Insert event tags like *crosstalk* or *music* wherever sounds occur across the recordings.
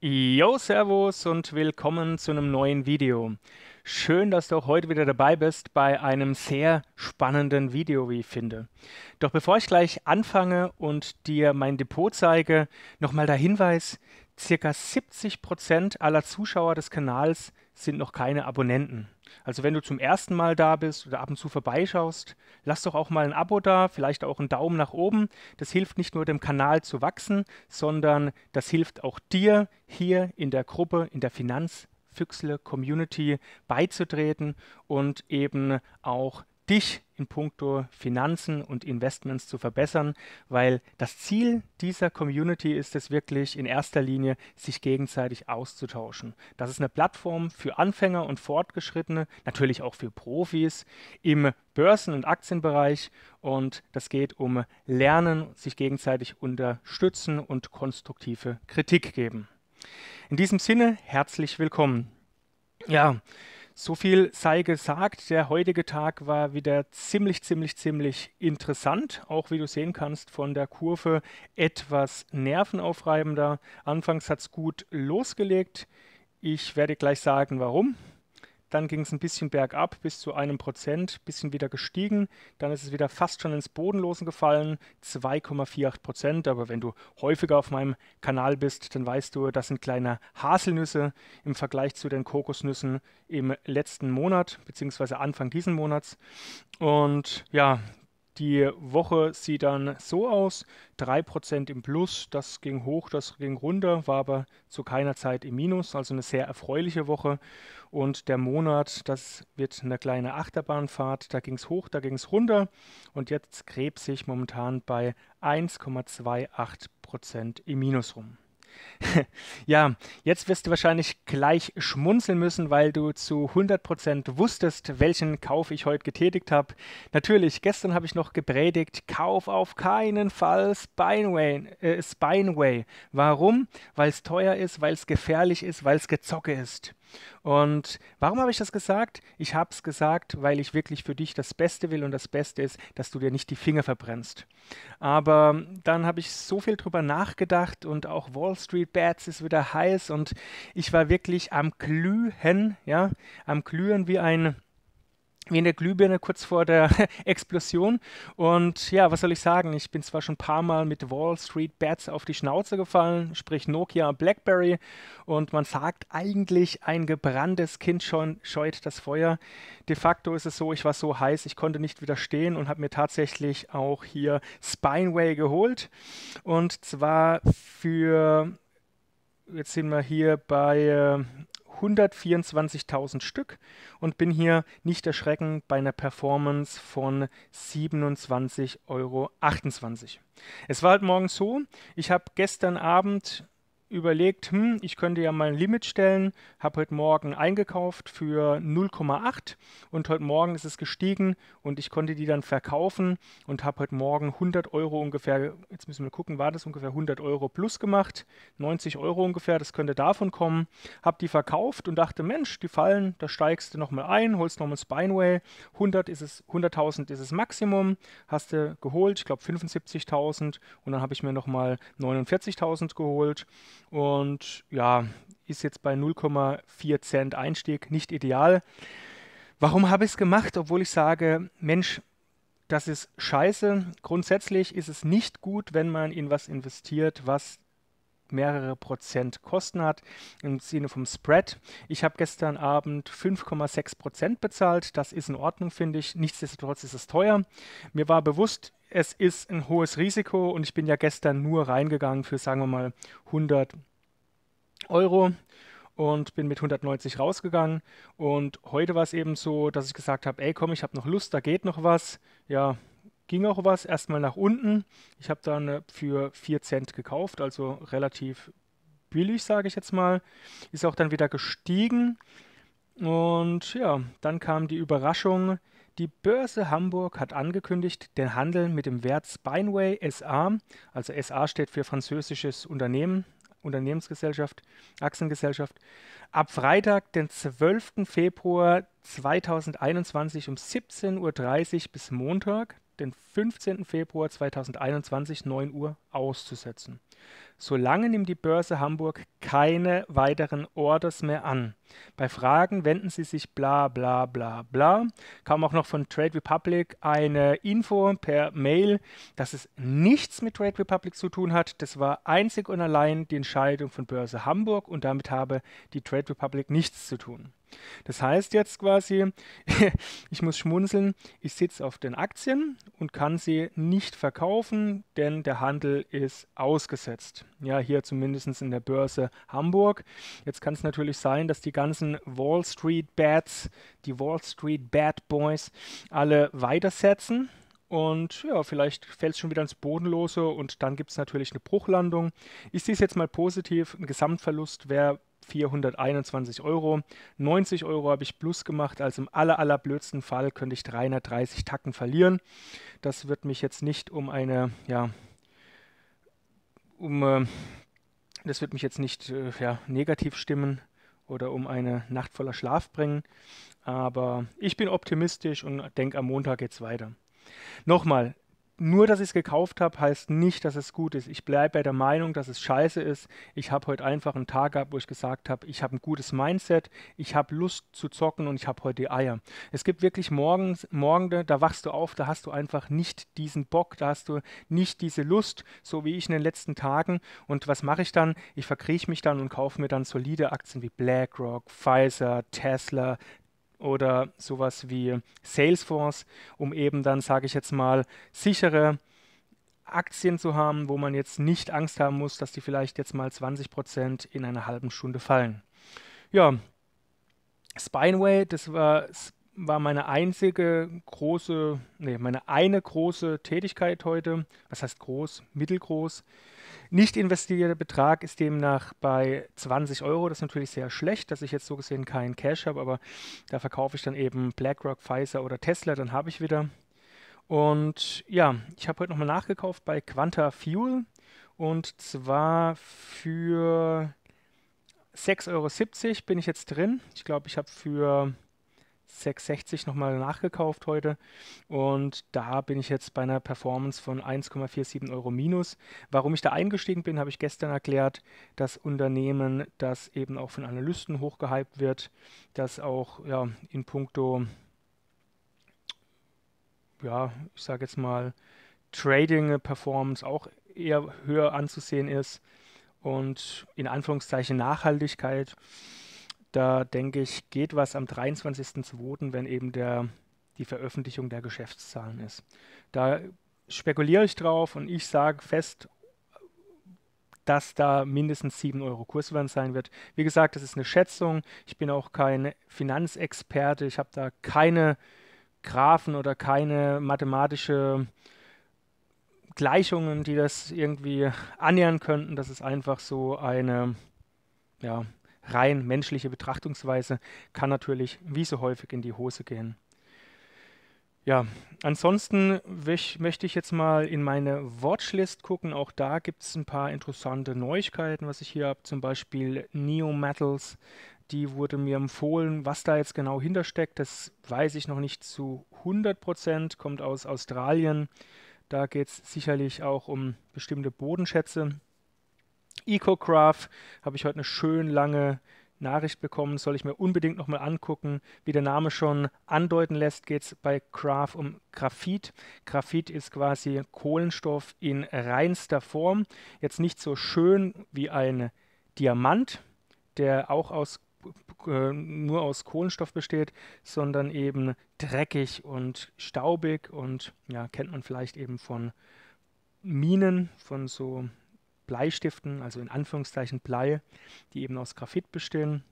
Yo, Servus und willkommen zu einem neuen Video. Schön, dass du auch heute wieder dabei bist bei einem sehr spannenden Video, wie ich finde. Doch bevor ich gleich anfange und dir mein Depot zeige, nochmal der Hinweis, circa 70% Prozent aller Zuschauer des Kanals sind noch keine Abonnenten. Also wenn du zum ersten Mal da bist oder ab und zu vorbeischaust, lass doch auch mal ein Abo da, vielleicht auch einen Daumen nach oben. Das hilft nicht nur dem Kanal zu wachsen, sondern das hilft auch dir hier in der Gruppe, in der Finanzfüchsle Community beizutreten und eben auch dich in puncto Finanzen und Investments zu verbessern, weil das Ziel dieser Community ist es wirklich in erster Linie, sich gegenseitig auszutauschen. Das ist eine Plattform für Anfänger und Fortgeschrittene, natürlich auch für Profis im Börsen- und Aktienbereich und das geht um Lernen, sich gegenseitig unterstützen und konstruktive Kritik geben. In diesem Sinne herzlich willkommen. Ja, so viel sei gesagt, der heutige Tag war wieder ziemlich, ziemlich, ziemlich interessant. Auch wie du sehen kannst, von der Kurve etwas nervenaufreibender. Anfangs hat es gut losgelegt. Ich werde gleich sagen, warum. Dann ging es ein bisschen bergab bis zu einem Prozent, bisschen wieder gestiegen. Dann ist es wieder fast schon ins Bodenlosen gefallen, 2,48 Prozent. Aber wenn du häufiger auf meinem Kanal bist, dann weißt du, das sind kleine Haselnüsse im Vergleich zu den Kokosnüssen im letzten Monat, beziehungsweise Anfang diesen Monats. Und ja, die Woche sieht dann so aus, 3% im Plus, das ging hoch, das ging runter, war aber zu keiner Zeit im Minus, also eine sehr erfreuliche Woche. Und der Monat, das wird eine kleine Achterbahnfahrt, da ging es hoch, da ging es runter und jetzt gräbt sich momentan bei 1,28% im Minus rum. *laughs* Ja, jetzt wirst du wahrscheinlich gleich schmunzeln müssen, weil du zu 100% wusstest, welchen Kauf ich heute getätigt habe. Natürlich, gestern habe ich noch gepredigt, kauf auf keinen Fall Spineway. Äh, Spineway. Warum? Weil es teuer ist, weil es gefährlich ist, weil es gezocke ist. Und warum habe ich das gesagt? Ich habe es gesagt, weil ich wirklich für dich das Beste will und das Beste ist, dass du dir nicht die Finger verbrennst. Aber dann habe ich so viel drüber nachgedacht und auch Wall Street Bats ist wieder heiß und ich war wirklich am Glühen, ja, am Glühen wie ein wie eine Glühbirne kurz vor der *laughs* Explosion. Und ja, was soll ich sagen? Ich bin zwar schon ein paar Mal mit Wall Street Bats auf die Schnauze gefallen, sprich Nokia Blackberry. Und man sagt eigentlich, ein gebranntes Kind schon scheut das Feuer. De facto ist es so, ich war so heiß, ich konnte nicht widerstehen und habe mir tatsächlich auch hier Spineway geholt. Und zwar für, jetzt sind wir hier bei äh, 124.000 Stück und bin hier nicht erschrecken bei einer Performance von 27,28 Euro. Es war halt morgens so, ich habe gestern Abend überlegt, hm, ich könnte ja mal ein Limit stellen, habe heute Morgen eingekauft für 0,8 und heute Morgen ist es gestiegen und ich konnte die dann verkaufen und habe heute Morgen 100 Euro ungefähr, jetzt müssen wir gucken, war das ungefähr 100 Euro plus gemacht, 90 Euro ungefähr, das könnte davon kommen, habe die verkauft und dachte, Mensch, die fallen, da steigst du nochmal ein, holst nochmal Spineway, 100 ist es, 100.000 ist das Maximum, hast du geholt, ich glaube 75.000 und dann habe ich mir nochmal 49.000 geholt und ja, ist jetzt bei 0,4 Cent Einstieg nicht ideal. Warum habe ich es gemacht, obwohl ich sage, Mensch, das ist scheiße. Grundsätzlich ist es nicht gut, wenn man in was investiert, was mehrere Prozent Kosten hat, im Sinne vom Spread. Ich habe gestern Abend 5,6 Prozent bezahlt. Das ist in Ordnung, finde ich. Nichtsdestotrotz ist es teuer. Mir war bewusst, es ist ein hohes Risiko und ich bin ja gestern nur reingegangen für, sagen wir mal, 100 Euro und bin mit 190 rausgegangen. Und heute war es eben so, dass ich gesagt habe, ey komm, ich habe noch Lust, da geht noch was. Ja, ging auch was, erstmal nach unten. Ich habe dann äh, für 4 Cent gekauft, also relativ billig, sage ich jetzt mal. Ist auch dann wieder gestiegen. Und ja, dann kam die Überraschung, die Börse Hamburg hat angekündigt, den Handel mit dem Wert Spineway SA, also SA steht für französisches Unternehmen, Unternehmensgesellschaft, Aktiengesellschaft, ab Freitag, den 12. Februar 2021 um 17.30 Uhr bis Montag, den 15. Februar 2021, 9 Uhr auszusetzen. Solange nimmt die Börse Hamburg keine weiteren Orders mehr an. Bei Fragen wenden Sie sich bla bla bla bla. Kam auch noch von Trade Republic eine Info per Mail, dass es nichts mit Trade Republic zu tun hat. Das war einzig und allein die Entscheidung von Börse Hamburg und damit habe die Trade Republic nichts zu tun. Das heißt jetzt quasi, *laughs* ich muss schmunzeln, ich sitze auf den Aktien und kann sie nicht verkaufen, denn der Handel ist ausgesetzt. Ja, hier zumindest in der Börse Hamburg. Jetzt kann es natürlich sein, dass die ganzen Wall Street Bats, die Wall Street Bad Boys, alle weitersetzen. Und ja, vielleicht fällt es schon wieder ins Bodenlose und dann gibt es natürlich eine Bruchlandung. Ich sehe es jetzt mal positiv. Ein Gesamtverlust wäre 421 Euro. 90 Euro habe ich plus gemacht, also im aller, allerblödsten Fall könnte ich 330 Tacken verlieren. Das wird mich jetzt nicht um eine, ja, um, äh, das wird mich jetzt nicht äh, ja, negativ stimmen oder um eine Nacht voller Schlaf bringen. Aber ich bin optimistisch und denke, am Montag geht's weiter. Nochmal, nur, dass ich es gekauft habe, heißt nicht, dass es gut ist. Ich bleibe bei der Meinung, dass es scheiße ist. Ich habe heute einfach einen Tag gehabt, wo ich gesagt habe, ich habe ein gutes Mindset, ich habe Lust zu zocken und ich habe heute die Eier. Es gibt wirklich morgens, Morgende, da wachst du auf, da hast du einfach nicht diesen Bock, da hast du nicht diese Lust, so wie ich in den letzten Tagen. Und was mache ich dann? Ich verkrieche mich dann und kaufe mir dann solide Aktien wie BlackRock, Pfizer, Tesla, oder sowas wie Salesforce, um eben dann, sage ich jetzt mal, sichere Aktien zu haben, wo man jetzt nicht Angst haben muss, dass die vielleicht jetzt mal 20% in einer halben Stunde fallen. Ja, Spineway, das war war meine einzige große, nee, meine eine große Tätigkeit heute. Was heißt groß? Mittelgroß. Nicht investierter Betrag ist demnach bei 20 Euro. Das ist natürlich sehr schlecht, dass ich jetzt so gesehen keinen Cash habe, aber da verkaufe ich dann eben BlackRock, Pfizer oder Tesla, dann habe ich wieder. Und ja, ich habe heute nochmal nachgekauft bei Quanta Fuel und zwar für 6,70 Euro bin ich jetzt drin. Ich glaube, ich habe für 660 nochmal nachgekauft heute und da bin ich jetzt bei einer Performance von 1,47 Euro minus. Warum ich da eingestiegen bin, habe ich gestern erklärt. Das Unternehmen, das eben auch von Analysten hochgehypt wird, das auch ja, in puncto, ja, ich sage jetzt mal, Trading-Performance auch eher höher anzusehen ist und in Anführungszeichen Nachhaltigkeit. Da denke ich, geht was am 23.02., wenn eben der, die Veröffentlichung der Geschäftszahlen ist. Da spekuliere ich drauf und ich sage fest, dass da mindestens 7 Euro Kurswand sein wird. Wie gesagt, das ist eine Schätzung. Ich bin auch kein Finanzexperte. Ich habe da keine Graphen oder keine mathematische Gleichungen, die das irgendwie annähern könnten. Das ist einfach so eine, ja, rein menschliche Betrachtungsweise kann natürlich wie so häufig in die Hose gehen. Ja, ansonsten möchte ich jetzt mal in meine Watchlist gucken. Auch da gibt es ein paar interessante Neuigkeiten, was ich hier habe. Zum Beispiel Neo Metals, die wurde mir empfohlen. Was da jetzt genau hintersteckt, das weiß ich noch nicht zu 100 Prozent. Kommt aus Australien. Da geht es sicherlich auch um bestimmte Bodenschätze. EcoCraft habe ich heute eine schön lange Nachricht bekommen, soll ich mir unbedingt nochmal angucken. Wie der Name schon andeuten lässt, geht es bei Graph um Graphit. Graphit ist quasi Kohlenstoff in reinster Form. Jetzt nicht so schön wie ein Diamant, der auch aus äh, nur aus Kohlenstoff besteht, sondern eben dreckig und staubig und ja, kennt man vielleicht eben von Minen, von so Bleistiften, also in Anführungszeichen Blei, die eben aus Graphit bestehen.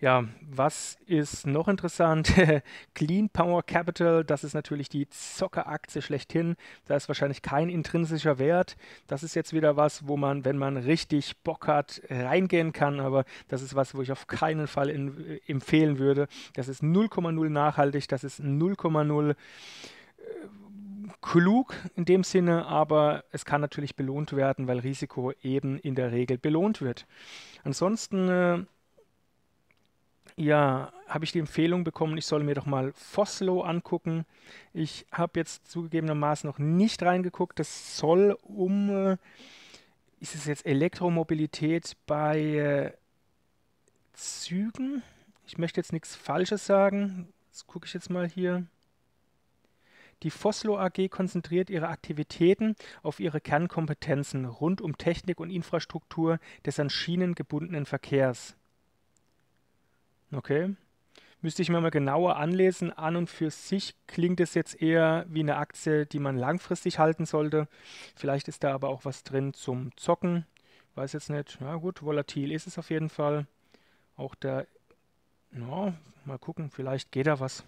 Ja, was ist noch interessant? *laughs* Clean Power Capital, das ist natürlich die Zockeraktie schlechthin. Da ist wahrscheinlich kein intrinsischer Wert. Das ist jetzt wieder was, wo man, wenn man richtig Bock hat, reingehen kann. Aber das ist was, wo ich auf keinen Fall in, äh, empfehlen würde. Das ist 0,0 nachhaltig. Das ist 0,0 klug in dem Sinne, aber es kann natürlich belohnt werden, weil Risiko eben in der Regel belohnt wird. Ansonsten äh, ja, habe ich die Empfehlung bekommen, ich soll mir doch mal Foslo angucken. Ich habe jetzt zugegebenermaßen noch nicht reingeguckt. Das soll um, äh, ist es jetzt Elektromobilität bei äh, Zügen? Ich möchte jetzt nichts Falsches sagen. Das gucke ich jetzt mal hier. Die Foslo AG konzentriert ihre Aktivitäten auf ihre Kernkompetenzen rund um Technik und Infrastruktur des an Schienen gebundenen Verkehrs. Okay. Müsste ich mir mal genauer anlesen. An und für sich klingt es jetzt eher wie eine Aktie, die man langfristig halten sollte. Vielleicht ist da aber auch was drin zum Zocken. Weiß jetzt nicht. Ja gut, volatil ist es auf jeden Fall. Auch da, ja, mal gucken, vielleicht geht da was.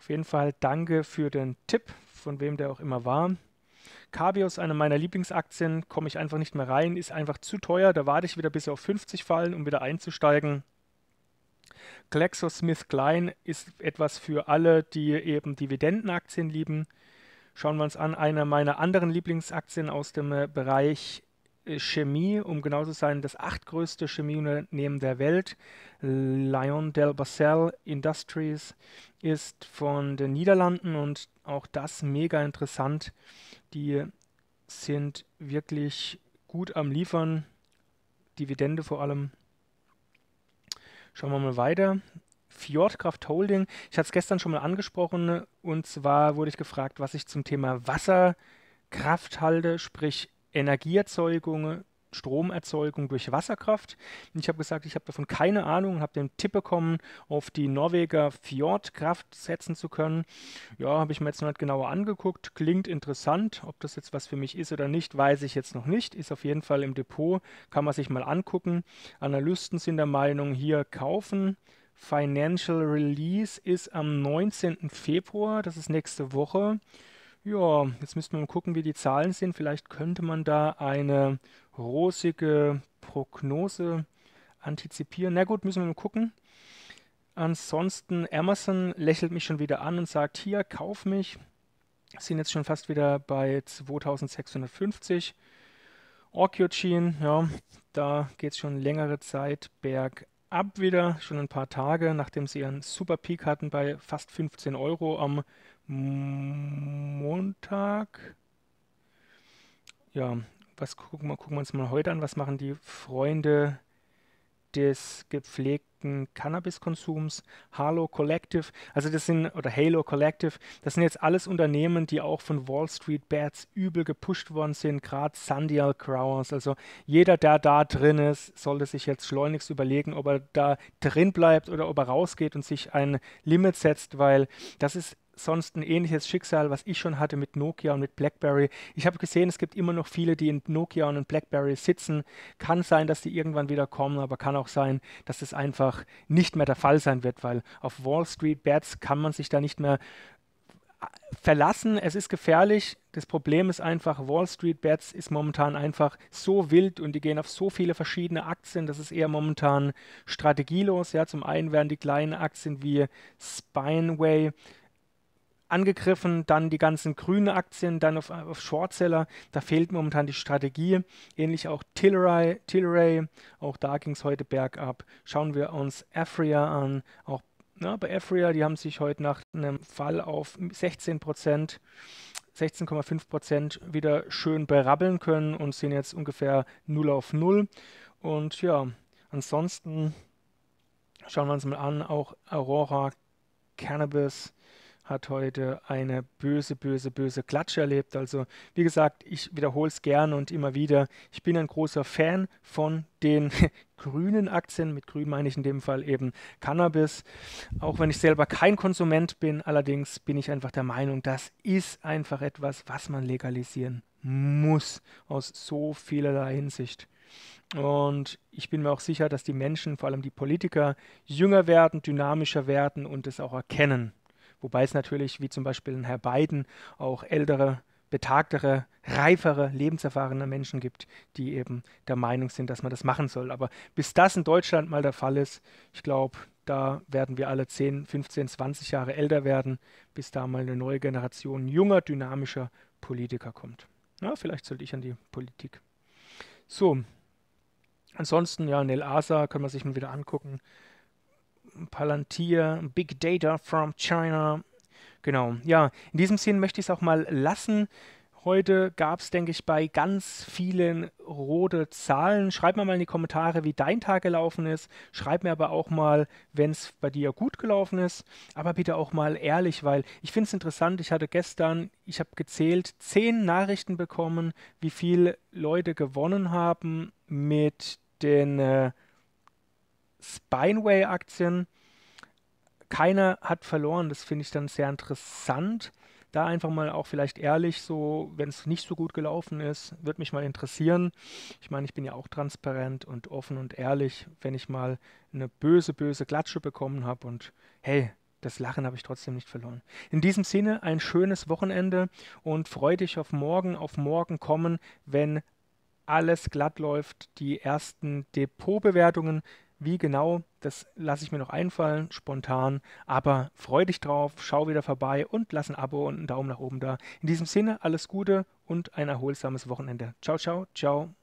Auf jeden Fall danke für den Tipp, von wem der auch immer war. Cabios, eine meiner Lieblingsaktien, komme ich einfach nicht mehr rein, ist einfach zu teuer. Da warte ich wieder, bis sie auf 50 fallen, um wieder einzusteigen. GlaxoSmithKline ist etwas für alle, die eben Dividendenaktien lieben. Schauen wir uns an, eine meiner anderen Lieblingsaktien aus dem Bereich äh, Chemie, um genau zu sein, das achtgrößte Chemieunternehmen der Welt, Lyon Del Basel Industries, ist von den Niederlanden und auch das mega interessant. Die sind wirklich gut am Liefern, Dividende vor allem. Schauen wir mal weiter. Fjordkraft Holding. Ich hatte es gestern schon mal angesprochen und zwar wurde ich gefragt, was ich zum Thema Wasserkraft halte, sprich Energieerzeugung, Stromerzeugung durch Wasserkraft. Und ich habe gesagt, ich habe davon keine Ahnung und habe den Tipp bekommen, auf die Norweger Fjordkraft setzen zu können. Ja, habe ich mir jetzt noch nicht genauer angeguckt. Klingt interessant. Ob das jetzt was für mich ist oder nicht, weiß ich jetzt noch nicht. Ist auf jeden Fall im Depot. Kann man sich mal angucken. Analysten sind der Meinung, hier kaufen. Financial Release ist am 19. Februar, das ist nächste Woche. Ja, jetzt müsste man gucken, wie die Zahlen sind. Vielleicht könnte man da eine rosige Prognose antizipieren. Na gut, müssen wir mal gucken. Ansonsten, Amazon lächelt mich schon wieder an und sagt, hier, kauf mich. Sind jetzt schon fast wieder bei 2650. Orkyojin, ja, da geht es schon längere Zeit bergab wieder, schon ein paar Tage, nachdem sie ihren Super Peak hatten bei fast 15 Euro am Montag. Ja, was gucken wir, gucken wir uns mal heute an? Was machen die Freunde des gepflegten Cannabiskonsums? Halo Collective, also das sind, oder Halo Collective, das sind jetzt alles Unternehmen, die auch von Wall Street Bats übel gepusht worden sind, gerade Sundial Growers. Also jeder, der da drin ist, sollte sich jetzt schleunigst überlegen, ob er da drin bleibt oder ob er rausgeht und sich ein Limit setzt, weil das ist sonst ein ähnliches Schicksal, was ich schon hatte mit Nokia und mit BlackBerry. Ich habe gesehen, es gibt immer noch viele, die in Nokia und in BlackBerry sitzen. Kann sein, dass die irgendwann wieder kommen, aber kann auch sein, dass es das einfach nicht mehr der Fall sein wird, weil auf Wall Street Bets kann man sich da nicht mehr äh, verlassen. Es ist gefährlich. Das Problem ist einfach, Wall Street Bets ist momentan einfach so wild und die gehen auf so viele verschiedene Aktien. Das ist eher momentan strategielos. Ja, zum einen werden die kleinen Aktien wie Spineway angegriffen, dann die ganzen grünen Aktien, dann auf, auf Shortseller. Da fehlt momentan die Strategie. Ähnlich auch Tilray, Tilray auch da ging es heute bergab. Schauen wir uns Afria an, auch na, bei Afria, die haben sich heute nach einem Fall auf 16 Prozent 16,5 wieder schön berabbeln können und sind jetzt ungefähr 0 auf 0. Und ja, ansonsten schauen wir uns mal an, auch Aurora Cannabis hat heute eine böse, böse, böse Klatsche erlebt. Also wie gesagt, ich wiederhole es gerne und immer wieder. Ich bin ein großer Fan von den *laughs* grünen Aktien. Mit grün meine ich in dem Fall eben Cannabis. Auch wenn ich selber kein Konsument bin, allerdings bin ich einfach der Meinung, das ist einfach etwas, was man legalisieren muss aus so vielerlei Hinsicht. Und ich bin mir auch sicher, dass die Menschen, vor allem die Politiker, jünger werden, dynamischer werden und es auch erkennen. Wobei es natürlich, wie zum Beispiel ein Herr Biden, auch ältere, betagtere, reifere, lebenserfahrene Menschen gibt, die eben der Meinung sind, dass man das machen soll. Aber bis das in Deutschland mal der Fall ist, ich glaube, da werden wir alle 10, 15, 20 Jahre älter werden, bis da mal eine neue Generation junger, dynamischer Politiker kommt. Na, vielleicht sollte ich an die Politik. So, ansonsten, ja, Nel Asa kann man sich mal wieder angucken. Palantir, Big Data from China. Genau, ja, in diesem Sinn möchte ich es auch mal lassen. Heute gab es, denke ich, bei ganz vielen rote Zahlen. Schreib mir mal in die Kommentare, wie dein Tag gelaufen ist. Schreib mir aber auch mal, wenn es bei dir gut gelaufen ist. Aber bitte auch mal ehrlich, weil ich finde es interessant. Ich hatte gestern, ich habe gezählt, zehn Nachrichten bekommen, wie viele Leute gewonnen haben mit den äh, Spineway-Aktien. Keiner hat verloren, das finde ich dann sehr interessant. Da einfach mal auch vielleicht ehrlich, so wenn es nicht so gut gelaufen ist, würde mich mal interessieren. Ich meine, ich bin ja auch transparent und offen und ehrlich, wenn ich mal eine böse, böse Klatsche bekommen habe und hey, das Lachen habe ich trotzdem nicht verloren. In diesem Sinne ein schönes Wochenende und freue dich auf morgen, auf morgen kommen, wenn alles glatt läuft, die ersten Depotbewertungen wie genau, das lasse ich mir noch einfallen, spontan. Aber freu dich drauf, schau wieder vorbei und lass ein Abo und einen Daumen nach oben da. In diesem Sinne alles Gute und ein erholsames Wochenende. Ciao, ciao, ciao.